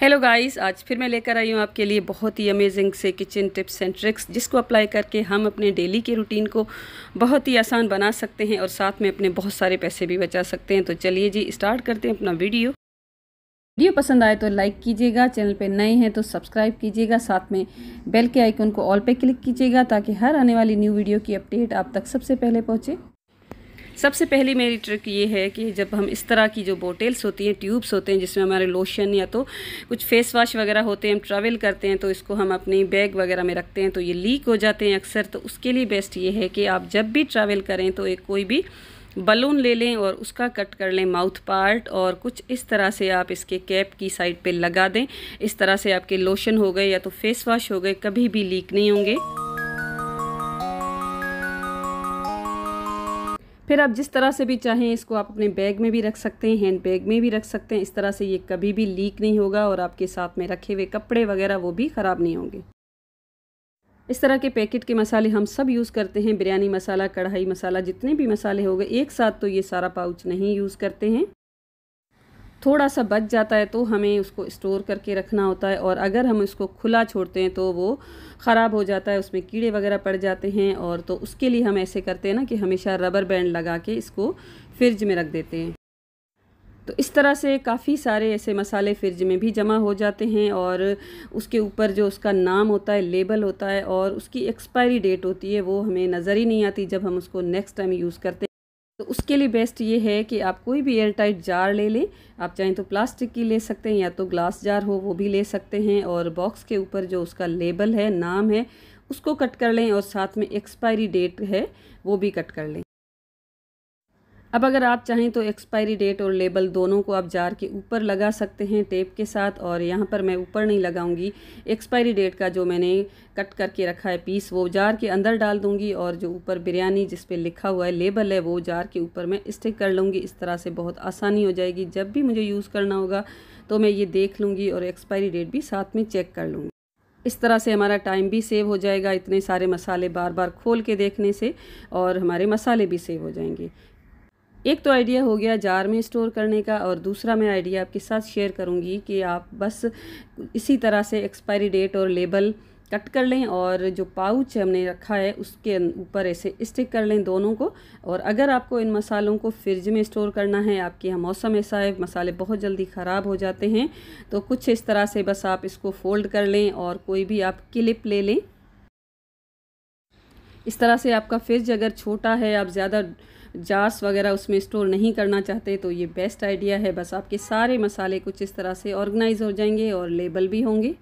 hello guys आज फिर मैं लेकर आई हूँ आपके लिए बहुत ही अमेजिंग से किचन टिप्स एंड ट्रिक्स जिसको अप्लाई करके हम अपने डेली के रूटीन को बहुत ही आसान बना सकते हैं और साथ में अपने बहुत सारे पैसे भी बचा सकते हैं तो चलिए जी स्टार्ट करते हैं अपना वीडियो वीडियो पसंद आए तो लाइक कीजिएगा चैनल पर नए हैं तो सब्सक्राइब कीजिएगा साथ में बेल के आइकन को ऑल पर क्लिक कीजिएगा ताकि हर आने वाली न्यू वीडियो की अपडेट आप तक सबसे पहले पहुँचे सबसे पहली मेरी ट्रिक ये है कि जब हम इस तरह की जो बोटल्स होती हैं ट्यूब्स होते हैं जिसमें हमारे लोशन या तो कुछ फेस वाश वगैरह होते हैं हम ट्रैवल करते हैं तो इसको हम अपनी बैग वगैरह में रखते हैं तो ये लीक हो जाते हैं अक्सर तो उसके लिए बेस्ट ये है कि आप जब भी ट्रैवल करें तो एक कोई भी बलून ले लें और उसका कट कर लें माउथ पार्ट और कुछ इस तरह से आप इसके कैप की साइड पे लगा दें इस तरह से आपके लोशन हो गए या तो फेस वॉश हो गए कभी भी लीक नहीं होंगे फिर आप जिस तरह से भी चाहें इसको आप अपने बैग में भी रख सकते हैं हैंड बैग में भी रख सकते हैं इस तरह से ये कभी भी लीक नहीं होगा और आपके साथ में रखे हुए कपड़े वगैरह वो भी ख़राब नहीं होंगे इस तरह के पैकेट के मसाले हम सब यूज़ करते हैं बिरयानी मसाला कढ़ाई मसाला जितने भी मसाले हो गए एक साथ तो ये सारा पाउच नहीं यूज़ करते हैं थोड़ा सा बच जाता है तो हमें उसको स्टोर करके रखना होता है और अगर हम उसको खुला छोड़ते हैं तो वो ख़राब हो जाता है उसमें कीड़े वगैरह पड़ जाते हैं और तो उसके लिए हम ऐसे करते हैं ना कि हमेशा रबर बैंड लगा के इसको फ्रिज में रख देते हैं तो इस तरह से काफ़ी सारे ऐसे मसाले फ्रिज में भी जमा हो जाते हैं और उसके ऊपर जो उसका नाम होता है लेबल होता है और उसकी एक्सपायरी डेट होती है वो हमें नज़र ही नहीं आती जब हम उसको नेक्स्ट टाइम यूज़ करते हैं तो उसके लिए बेस्ट ये है कि आप कोई भी एयर टाइट जार ले लें आप चाहें तो प्लास्टिक की ले सकते हैं या तो ग्लास जार हो वो भी ले सकते हैं और बॉक्स के ऊपर जो उसका लेबल है नाम है उसको कट कर लें और साथ में एक्सपायरी डेट है वो भी कट कर लें अब अगर आप चाहें तो एक्सपायरी डेट और लेबल दोनों को आप जार के ऊपर लगा सकते हैं टेप के साथ और यहाँ पर मैं ऊपर नहीं लगाऊंगी एक्सपायरी डेट का जो मैंने कट करके रखा है पीस वो जार के अंदर डाल दूंगी और जो ऊपर बिरयानी जिस पे लिखा हुआ है लेबल है वो जार के ऊपर मैं स्टिक कर लूँगी इस तरह से बहुत आसानी हो जाएगी जब भी मुझे यूज़ करना होगा तो मैं ये देख लूँगी और एक्सपायरी डेट भी साथ में चेक कर लूँगी इस तरह से हमारा टाइम भी सेव हो जाएगा इतने सारे मसाले बार बार खोल के देखने से और हमारे मसाले भी सेव हो जाएंगे एक तो आइडिया हो गया जार में स्टोर करने का और दूसरा मैं आइडिया आपके साथ शेयर करूँगी कि आप बस इसी तरह से एक्सपायरी डेट और लेबल कट कर लें और जो पाउच हमने रखा है उसके अं- ऊपर ऐसे स्टिक कर लें दोनों को और अगर आपको इन मसालों को फ्रिज में स्टोर करना है आपके यहाँ मौसम ऐसा है मसाले बहुत जल्दी ख़राब हो जाते हैं तो कुछ इस तरह से बस आप इसको फोल्ड कर लें और कोई भी आप क्लिप ले लें इस तरह से आपका फ्रिज अगर छोटा है आप ज़्यादा जार्स वगैरह उसमें स्टोर नहीं करना चाहते तो ये बेस्ट आइडिया है बस आपके सारे मसाले कुछ इस तरह से ऑर्गेनाइज हो जाएंगे और लेबल भी होंगे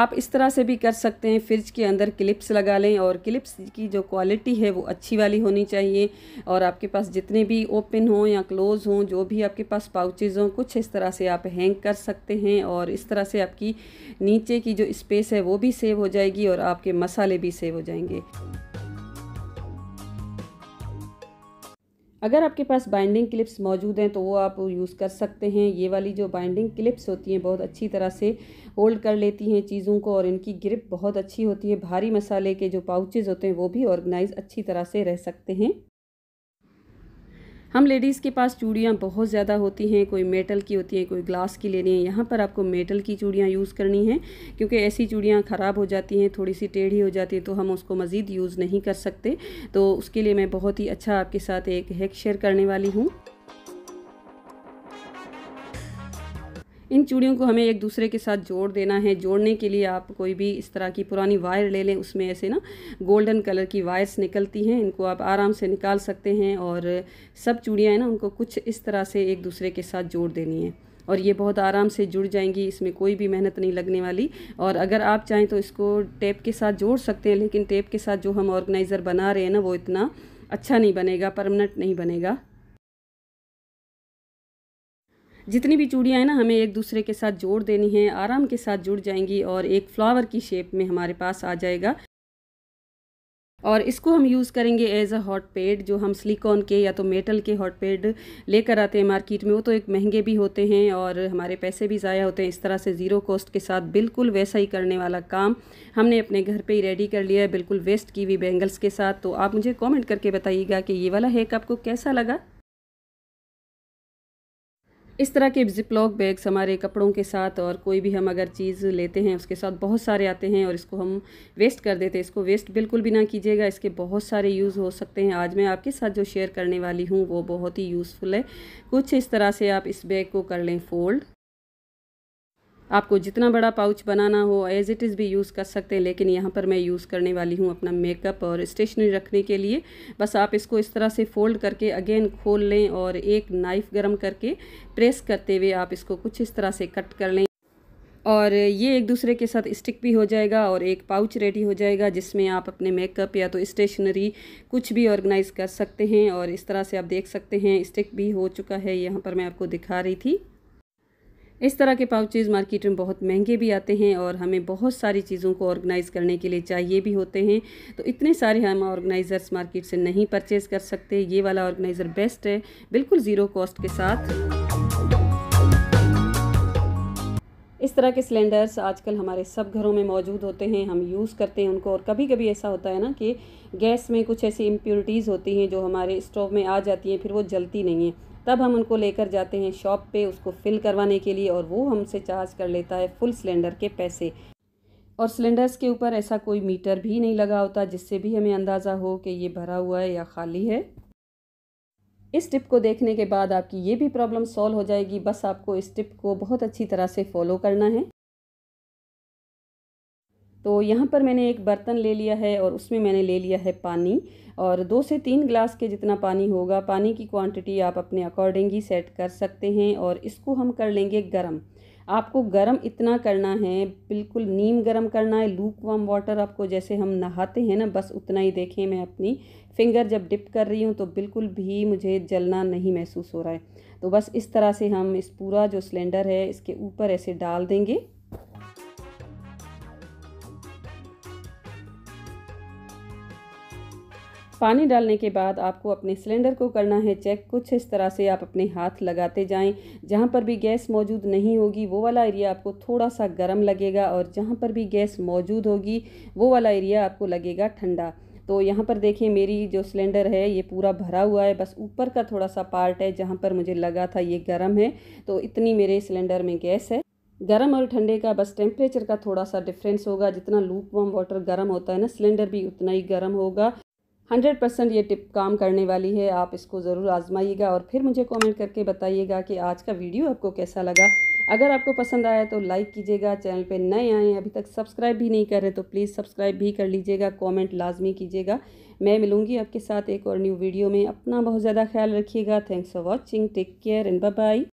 आप इस तरह से भी कर सकते हैं फ्रिज के अंदर क्लिप्स लगा लें और क्लिप्स की जो क्वालिटी है वो अच्छी वाली होनी चाहिए और आपके पास जितने भी ओपन हों या क्लोज़ हों जो भी आपके पास पाउचेज़ हों कुछ इस तरह से आप हैंग कर सकते हैं और इस तरह से आपकी नीचे की जो स्पेस है वो भी सेव हो जाएगी और आपके मसाले भी सेव हो जाएंगे अगर आपके पास बाइंडिंग क्लिप्स मौजूद हैं तो वो आप यूज़ कर सकते हैं ये वाली जो बाइंडिंग क्लिप्स होती हैं बहुत अच्छी तरह से होल्ड कर लेती हैं चीज़ों को और इनकी ग्रिप बहुत अच्छी होती है भारी मसाले के जो पाउचेज़ होते हैं वो भी ऑर्गेनाइज अच्छी तरह से रह सकते हैं हम लेडीज़ के पास चूड़ियाँ बहुत ज़्यादा होती हैं कोई मेटल की होती हैं कोई ग्लास की लेनी है यहाँ पर आपको मेटल की चूड़ियाँ यूज़ करनी हैं क्योंकि ऐसी चूड़ियाँ ख़राब हो जाती हैं थोड़ी सी टेढ़ी हो जाती है तो हम उसको मज़ीद यूज़ नहीं कर सकते तो उसके लिए मैं बहुत ही अच्छा आपके साथ एक हैक शेयर करने वाली हूँ इन चूड़ियों को हमें एक दूसरे के साथ जोड़ देना है जोड़ने के लिए आप कोई भी इस तरह की पुरानी वायर ले लें उसमें ऐसे ना गोल्डन कलर की वायर्स निकलती हैं इनको आप आराम से निकाल सकते हैं और सब चूड़ियाँ हैं ना उनको कुछ इस तरह से एक दूसरे के साथ जोड़ देनी है और ये बहुत आराम से जुड़ जाएंगी इसमें कोई भी मेहनत नहीं लगने वाली और अगर आप चाहें तो इसको टेप के साथ जोड़ सकते हैं लेकिन टेप के साथ जो हम ऑर्गेनाइज़र बना रहे हैं ना वो इतना अच्छा नहीं बनेगा परमानेंट नहीं बनेगा जितनी भी चूड़ियाँ हैं ना हमें एक दूसरे के साथ जोड़ देनी है आराम के साथ जुड़ जाएंगी और एक फ्लावर की शेप में हमारे पास आ जाएगा और इसको हम यूज़ करेंगे एज अ हॉट पेड जो हम सिलिकॉन के या तो मेटल के हॉट पेड लेकर आते हैं मार्केट में वो तो एक महंगे भी होते हैं और हमारे पैसे भी ज़ाया होते हैं इस तरह से ज़ीरो कॉस्ट के साथ बिल्कुल वैसा ही करने वाला काम हमने अपने घर पे ही रेडी कर लिया है बिल्कुल वेस्ट की हुई बैंगल्स के साथ तो आप मुझे कॉमेंट करके बताइएगा कि ये वाला हैक आपको कैसा लगा इस तरह के जिपलॉक बैग्स हमारे कपड़ों के साथ और कोई भी हम अगर चीज़ लेते हैं उसके साथ बहुत सारे आते हैं और इसको हम वेस्ट कर देते हैं इसको वेस्ट बिल्कुल भी ना कीजिएगा इसके बहुत सारे यूज़ हो सकते हैं आज मैं आपके साथ जो शेयर करने वाली हूँ वो बहुत ही यूज़फुल है कुछ इस तरह से आप इस बैग को कर लें फोल्ड आपको जितना बड़ा पाउच बनाना हो एज इट इज़ भी यूज़ कर सकते हैं लेकिन यहाँ पर मैं यूज़ करने वाली हूँ अपना मेकअप और स्टेशनरी रखने के लिए बस आप इसको इस तरह से फोल्ड करके अगेन खोल लें और एक नाइफ़ गर्म करके प्रेस करते हुए आप इसको कुछ इस तरह से कट कर लें और ये एक दूसरे के साथ स्टिक भी हो जाएगा और एक पाउच रेडी हो जाएगा जिसमें आप अपने मेकअप या तो स्टेशनरी कुछ भी ऑर्गेनाइज़ कर सकते हैं और इस तरह से आप देख सकते हैं स्टिक भी हो चुका है यहाँ पर मैं आपको दिखा रही थी इस तरह के पाउचेज़ मार्केट में बहुत महंगे भी आते हैं और हमें बहुत सारी चीज़ों को ऑर्गेनाइज़ करने के लिए चाहिए भी होते हैं तो इतने सारे हम ऑर्गेनाइज़र्स मार्केट से नहीं परचेज़ कर सकते ये वाला ऑर्गेनाइज़र बेस्ट है बिल्कुल ज़ीरो कॉस्ट के साथ इस तरह के सिलेंडर्स आजकल हमारे सब घरों में मौजूद होते हैं हम यूज़ करते हैं उनको और कभी कभी ऐसा होता है ना कि गैस में कुछ ऐसी इम्प्योरिटीज़ होती हैं जो हमारे स्टोव में आ जाती हैं फिर वो जलती नहीं है तब हम उनको लेकर जाते हैं शॉप पे उसको फिल करवाने के लिए और वो हमसे चार्ज कर लेता है फुल सिलेंडर के पैसे और सिलेंडर्स के ऊपर ऐसा कोई मीटर भी नहीं लगा होता जिससे भी हमें अंदाज़ा हो कि ये भरा हुआ है या खाली है इस टिप को देखने के बाद आपकी ये भी प्रॉब्लम सॉल्व हो जाएगी बस आपको इस टिप को बहुत अच्छी तरह से फॉलो करना है तो यहाँ पर मैंने एक बर्तन ले लिया है और उसमें मैंने ले लिया है पानी और दो से तीन ग्लास के जितना पानी होगा पानी की क्वांटिटी आप अपने अकॉर्डिंग ही सेट कर सकते हैं और इसको हम कर लेंगे गर्म आपको गर्म इतना करना है बिल्कुल नीम गर्म करना है लूक वाम वाटर आपको जैसे हम नहाते हैं ना बस उतना ही देखें मैं अपनी फिंगर जब डिप कर रही हूँ तो बिल्कुल भी मुझे जलना नहीं महसूस हो रहा है तो बस इस तरह से हम इस पूरा जो सिलेंडर है इसके ऊपर ऐसे डाल देंगे पानी डालने के बाद आपको अपने सिलेंडर को करना है चेक कुछ इस तरह से आप अपने हाथ लगाते जाएं जहाँ पर भी गैस मौजूद नहीं होगी वो वाला एरिया आपको थोड़ा सा गर्म लगेगा और जहाँ पर भी गैस मौजूद होगी वो वाला एरिया आपको लगेगा ठंडा तो यहाँ पर देखिए मेरी जो सिलेंडर है ये पूरा भरा हुआ है बस ऊपर का थोड़ा सा पार्ट है जहाँ पर मुझे लगा था ये गर्म है तो इतनी मेरे सिलेंडर में गैस है गर्म और ठंडे का बस टेम्परेचर का थोड़ा सा डिफरेंस होगा जितना लूप वाम वाटर गर्म होता है ना सिलेंडर भी उतना ही गर्म होगा हंड्रेड परसेंट ये टिप काम करने वाली है आप इसको ज़रूर आजमाइएगा और फिर मुझे कमेंट करके बताइएगा कि आज का वीडियो आपको कैसा लगा अगर आपको पसंद आया तो लाइक कीजिएगा चैनल पे नए आए अभी तक सब्सक्राइब भी नहीं कर रहे तो प्लीज़ सब्सक्राइब भी कर लीजिएगा कमेंट लाजमी कीजिएगा मैं मिलूँगी आपके साथ एक और न्यू वीडियो में अपना बहुत ज़्यादा ख्याल रखिएगा thanks for watching take care and bye